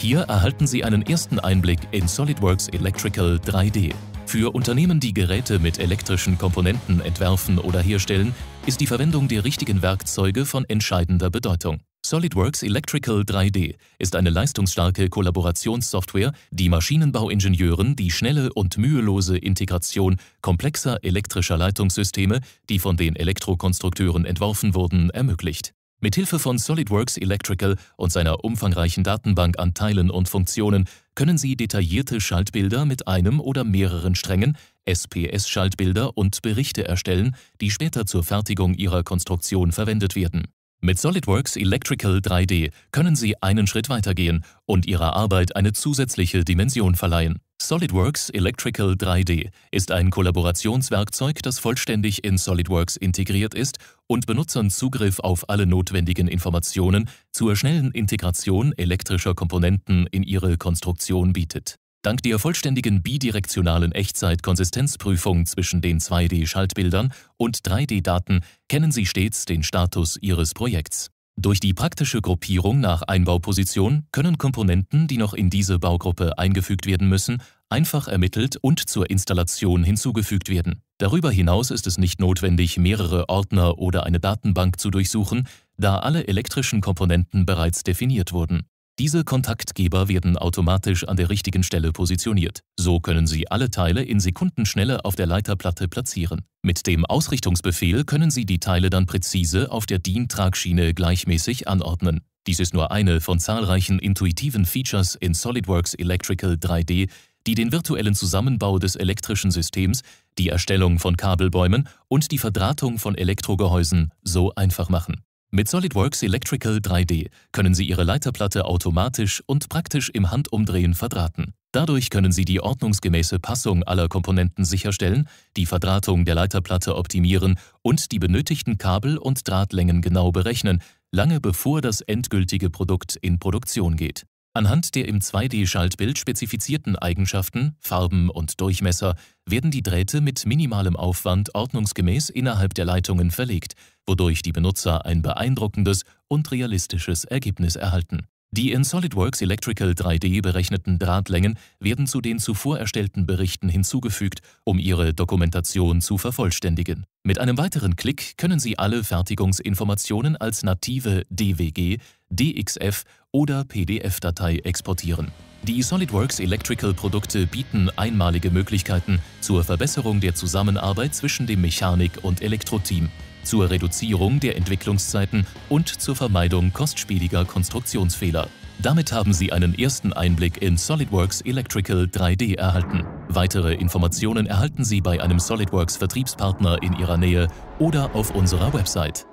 Hier erhalten Sie einen ersten Einblick in SolidWorks Electrical 3D. Für Unternehmen, die Geräte mit elektrischen Komponenten entwerfen oder herstellen, ist die Verwendung der richtigen Werkzeuge von entscheidender Bedeutung. SolidWorks Electrical 3D ist eine leistungsstarke Kollaborationssoftware, die Maschinenbauingenieuren die schnelle und mühelose Integration komplexer elektrischer Leitungssysteme, die von den Elektrokonstrukteuren entworfen wurden, ermöglicht. Mithilfe von SolidWorks Electrical und seiner umfangreichen Datenbank an Teilen und Funktionen können Sie detaillierte Schaltbilder mit einem oder mehreren Strängen, SPS-Schaltbilder und Berichte erstellen, die später zur Fertigung Ihrer Konstruktion verwendet werden mit SolidWorks Electrical 3D können Sie einen Schritt weitergehen und Ihrer Arbeit eine zusätzliche Dimension verleihen. SolidWorks Electrical 3D ist ein Kollaborationswerkzeug, das vollständig in SolidWorks integriert ist und Benutzern Zugriff auf alle notwendigen Informationen zur schnellen Integration elektrischer Komponenten in ihre Konstruktion bietet. Dank der vollständigen bidirektionalen Echtzeit-Konsistenzprüfung zwischen den 2D-Schaltbildern und 3D-Daten kennen Sie stets den Status Ihres Projekts. Durch die praktische Gruppierung nach Einbauposition können Komponenten, die noch in diese Baugruppe eingefügt werden müssen, einfach ermittelt und zur Installation hinzugefügt werden. Darüber hinaus ist es nicht notwendig, mehrere Ordner oder eine Datenbank zu durchsuchen, da alle elektrischen Komponenten bereits definiert wurden. Diese Kontaktgeber werden automatisch an der richtigen Stelle positioniert. So können Sie alle Teile in Sekundenschnelle auf der Leiterplatte platzieren. Mit dem Ausrichtungsbefehl können Sie die Teile dann präzise auf der DIN-Tragschiene gleichmäßig anordnen. Dies ist nur eine von zahlreichen intuitiven Features in SolidWorks Electrical 3D, die den virtuellen Zusammenbau des elektrischen Systems, die Erstellung von Kabelbäumen und die Verdrahtung von Elektrogehäusen so einfach machen. Mit SolidWorks Electrical 3D können Sie Ihre Leiterplatte automatisch und praktisch im Handumdrehen verdrahten. Dadurch können Sie die ordnungsgemäße Passung aller Komponenten sicherstellen, die Verdrahtung der Leiterplatte optimieren und die benötigten Kabel und Drahtlängen genau berechnen, lange bevor das endgültige Produkt in Produktion geht. Anhand der im 2D-Schaltbild spezifizierten Eigenschaften, Farben und Durchmesser werden die Drähte mit minimalem Aufwand ordnungsgemäß innerhalb der Leitungen verlegt, wodurch die Benutzer ein beeindruckendes und realistisches Ergebnis erhalten. Die in SolidWorks Electrical 3D berechneten Drahtlängen werden zu den zuvor erstellten Berichten hinzugefügt, um ihre Dokumentation zu vervollständigen. Mit einem weiteren Klick können Sie alle Fertigungsinformationen als native DWG DXF oder PDF-Datei exportieren. Die SolidWorks Electrical Produkte bieten einmalige Möglichkeiten zur Verbesserung der Zusammenarbeit zwischen dem Mechanik- und Elektroteam, zur Reduzierung der Entwicklungszeiten und zur Vermeidung kostspieliger Konstruktionsfehler. Damit haben Sie einen ersten Einblick in SolidWorks Electrical 3D erhalten. Weitere Informationen erhalten Sie bei einem SolidWorks Vertriebspartner in Ihrer Nähe oder auf unserer Website.